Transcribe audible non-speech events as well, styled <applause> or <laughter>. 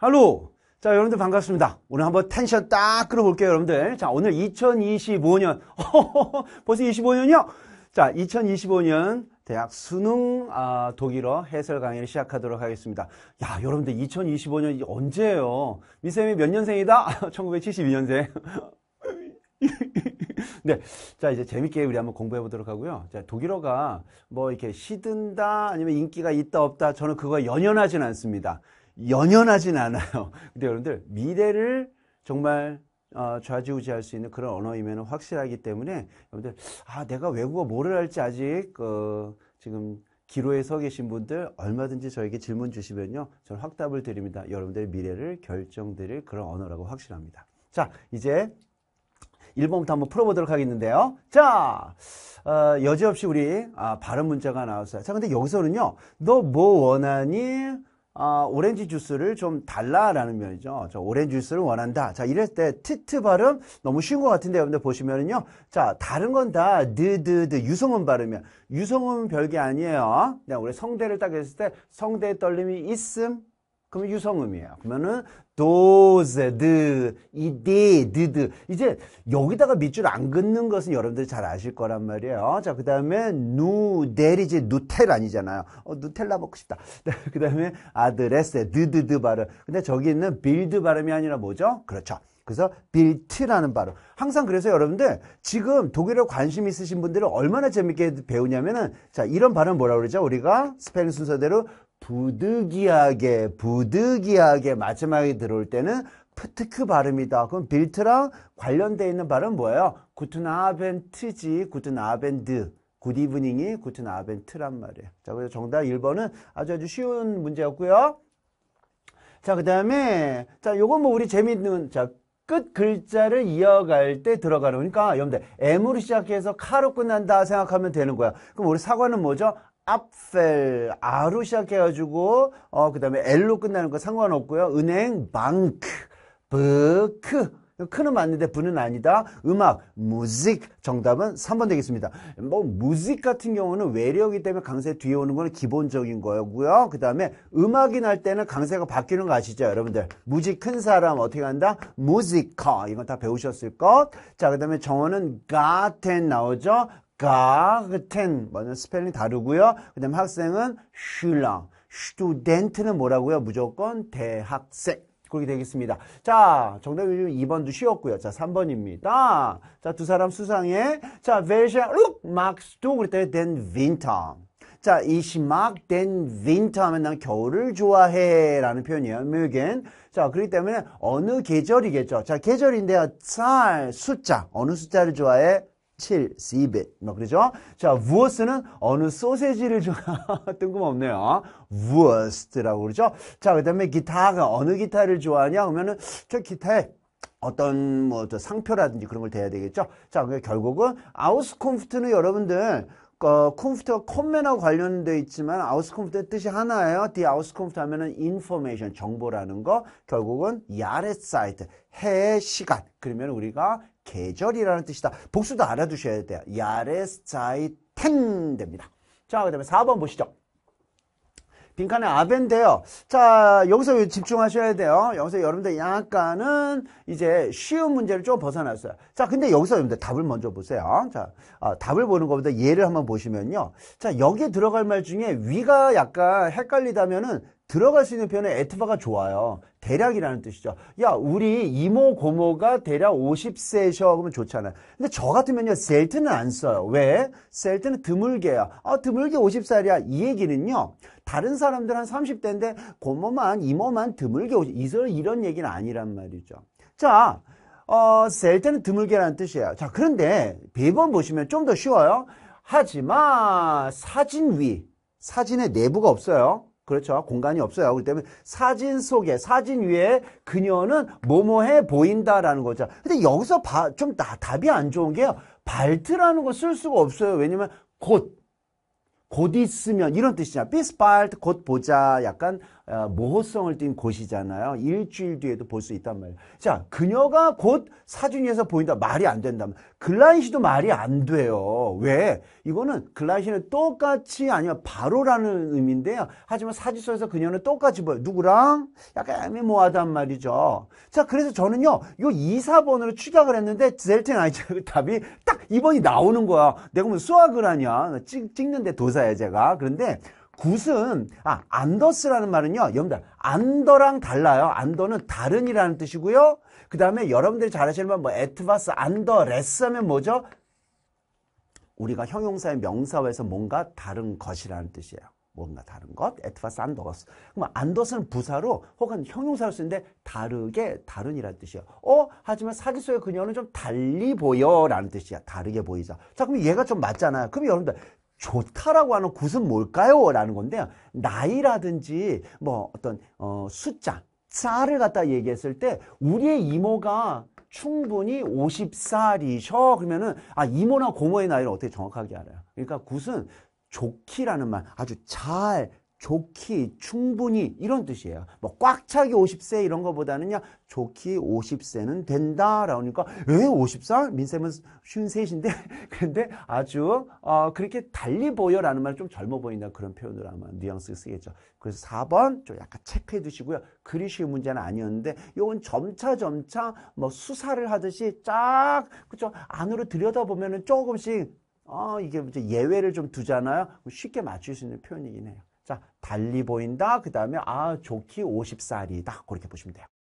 할로! 자, 여러분들 반갑습니다. 오늘 한번 텐션 딱 끌어볼게요, 여러분들. 자, 오늘 2025년. 어허 <laughs> 벌써 25년이요? 자, 2025년 대학 수능 아, 독일어 해설 강의를 시작하도록 하겠습니다. 야, 여러분들 2025년 언제예요? 미쌤이 몇 년생이다? 1972년생. <laughs> <laughs> 네. 자, 이제 재밌게 우리 한번 공부해 보도록 하고요. 자, 독일어가 뭐 이렇게 시든다 아니면 인기가 있다 없다 저는 그거 연연하진 않습니다. 연연하진 않아요. <laughs> 근데 여러분들 미래를 정말 어, 좌지우지할 수 있는 그런 언어이면 확실하기 때문에 여러분들 아 내가 외국어 뭐를 할지 아직 어, 지금 기로에 서 계신 분들 얼마든지 저에게 질문 주시면요 저는 확답을 드립니다. 여러분들의 미래를 결정드릴 그런 언어라고 확실합니다. 자 이제 1번부터 한번 풀어보도록 하겠는데요. 자, 어, 여지없이 우리 아, 발음 문자가 나왔어요. 자, 근데 여기서는요. 너 뭐 원하니? 어, 오렌지 주스를 좀 달라라는 면이죠. 저 오렌지 주스를 원한다. 자, 이럴 때티트 발음 너무 쉬운 것 같은데 여러분들 보시면은요. 자, 다른 건 다 드드드 유성음 발음이야. 유성음은 별게 아니에요. 그냥 네, 우리 성대를 딱 했을 때 성대의 떨림이 있음, 그러면 유성음이에요. 그러면은 도제 드이디 드드 이제 여기다가 밑줄 안 긋는 것은 여러분들이 잘 아실 거란 말이에요. 자 그다음에 누데리지 누텔 아니잖아요. 어, 누텔라 먹고 싶다. <laughs> 그다음에 아드레스 드드드 발음. 근데 저기 있는 빌드 발음이 아니라 뭐죠? 그렇죠. 그래서 빌트라는 발음. 항상 그래서 여러분들 지금 독일어 관심 있으신 분들은 얼마나 재밌게 배우냐면은 자 이런 발음 뭐라 그러죠? 우리가 스페인 순서대로 부득이하게 부득이하게 마지막에 들어올 때는 프트크 발음이다. 그럼 빌트랑 관련되어 있는 발음 뭐예요? 구트나벤트지 구트나벤드 굿이브닝이 구트나벤트란 말이에요. 자 그래서 정답 1번은 아주 아주 쉬운 문제였고요. 자그 다음에 자 요건 뭐 우리 재미있는 자 끝 글자를 이어갈 때 들어가는 거니까 그러니까 여러분들 M으로 시작해서 카로 끝난다 생각하면 되는 거야. 그럼 우리 사과는 뭐죠? 앞펠 아로 시작해가지고 어그 다음에 엘로 끝나는 거 상관없고요 은행 방크 브크 크는 맞는데 분은 아니다. 음악, 무직 정답은 3번 되겠습니다. 뭐 무직 같은 경우는 외래어기 때문에 강세 뒤에 오는 거는 기본적인 거고요. 그 다음에 음악이 날 때는 강세가 바뀌는 거 아시죠? 여러분들 무직 큰 사람 어떻게 한다? 무지커 이건 다 배우셨을 것. 자그 다음에 정원은 가텐 나오죠. 가르텐 그 먼저 스펠링 다르고요. 그다음 에 학생은 슐랑. 슈튜덴트는 뭐라고요? 무조건 대학생. 그렇게 되겠습니다. 자, 정답이 2번도 쉬웠고요. 자, 3번입니다. 자, 두 사람 수상해. 자, w 샤 룩, 막스도 그랬더니 d 윈터. 자, 이시막 m 윈터 하면 난 겨울을 좋아해 라는 표현이에요. m ö g 자, 그렇기 때문에 어느 계절이겠죠. 자, 계절인데요. 잘, 숫자. 어느 숫자를 좋아해? 7, sieben. 뭐 그러죠? 자, wurs는 어느 소세지를 좋아 <laughs> 뜬금없네요. wurst라고 그러죠? 자, 그다음에 기타가 어느 기타를 좋아하냐 하면은 저 기타에 어떤 뭐 저 상표라든지 그런 걸 대야 되겠죠. 자, 그 결국은 아우스콤프트는 여러분들 어, 콤프트가콤맨하고 관련되어 있지만 아우스콤프트의 뜻이 하나예요. 디아우스콤프트 하면은 인포메이션 정보라는 거 결국은 야렛 사이트 해 시간 그러면 우리가 계절이라는 뜻이다. 복수도 알아두셔야 돼요. 야레스자이텐 됩니다. 자, 그 다음에 4번 보시죠. 빈칸에 아벤데요. 자, 여기서 집중하셔야 돼요. 여기서 여러분들 약간은 이제 쉬운 문제를 좀 벗어났어요. 자, 근데 여기서 여러분들 답을 먼저 보세요. 자, 아, 답을 보는 것보다 예를 한번 보시면요. 자, 여기에 들어갈 말 중에 위가 약간 헷갈리다면은 들어갈 수 있는 표현은 에트바가 좋아요. 대략이라는 뜻이죠. 야, 우리 이모, 고모가 대략 50세셔. 그러면 좋잖아요. 근데 저 같으면요, 셀트는 안 써요. 왜? 셀트는 드물게야. 아, 드물게 50살이야. 이 얘기는요, 다른 사람들 한 30대인데, 고모만, 이모만 드물게 50, 이런 얘기는 아니란 말이죠. 자, 어, 셀트는 드물게라는 뜻이에요. 자, 그런데, 비번 보시면 좀 더 쉬워요. 하지만, 사진 위. 사진의 내부가 없어요. 그렇죠. 공간이 없어요. 그렇기 때문에 사진 속에, 사진 위에 그녀는 뭐뭐해 보인다라는 거죠. 근데 여기서 바, 좀 다, 답이 안 좋은 게요. 발트라는 거 쓸 수가 없어요. 왜냐면 곧, 곧 있으면 이런 뜻이잖아. 비스발트곧 보자. 약간 어, 모호성을 띤 곳이잖아요. 일주일 뒤에도 볼 수 있단 말이에요. 자, 그녀가 곧 사진에서 위 보인다. 말이 안 된다면 글라이시도 말이 안 돼요. 왜? 이거는 글라이시는 똑같이 아니면 바로라는 의미인데요. 하지만 사지서에서 그녀는 똑같이 보여요. 누구랑? 약간 애매모호하단 말이죠. 자, 그래서 저는요. 요 2, 4번으로 추격을 했는데 젤텐 아이츠 답이 딱 2번이 나오는 거야. 내가 뭐 수학을 하냐. 찍, 찍는데 도사야 제가. 그런데 굿은 아 안더스라는 말은요 여러분들 안더랑 달라요 안더는 다른이라는 뜻이고요 그 다음에 여러분들이 잘 아시는 말뭐 에트바스 안더 레스 하면 뭐죠 우리가 형용사의 명사에서 뭔가 다른 것이라는 뜻이에요 뭔가 다른 것 에트바스 안더스 그럼 안더스는 부사로 혹은 형용사로 쓰는데 다르게 다른이라는 뜻이에요 어 하지만 사기소의 그녀는 좀 달리 보여 라는 뜻이야 다르게 보이자 자 그럼 얘가 좀 맞잖아요 그럼 여러분들 좋다라고 하는 곳은 뭘까요? 라는 건데 요 나이라든지 뭐 어떤 어, 숫자, 자를 갖다 얘기했을 때 우리의 이모가 충분히 50살이셔 그러면은 아 이모나 고모의 나이를 어떻게 정확하게 알아요? 그러니까 굿은 좋기라는 말 아주 잘 좋기, 충분히 이런 뜻이에요. 뭐 꽉차기 50세 이런 거보다는요. 좋기 50세는 된다. 라니까 왜 50살? 민쌤은 53인데 근데 아주 어, 그렇게 달리 보여라는 말좀 젊어 보인다 그런 표현을 아마 뉘앙스 쓰겠죠. 그래서 4번 좀 약간 체크해 두시고요. 그리 쉬운 문제는 아니었는데 요건 점차 점차 뭐 수사를 하듯이 쫙 그죠? 안으로 들여다보면은 조금씩 어, 이게 이제 예외를 좀 두잖아요. 쉽게 맞출 수 있는 표현이긴 해요. 자, 달리 보인다. 그 다음에 아, 좋기 50살이다. 그렇게 보시면 돼요.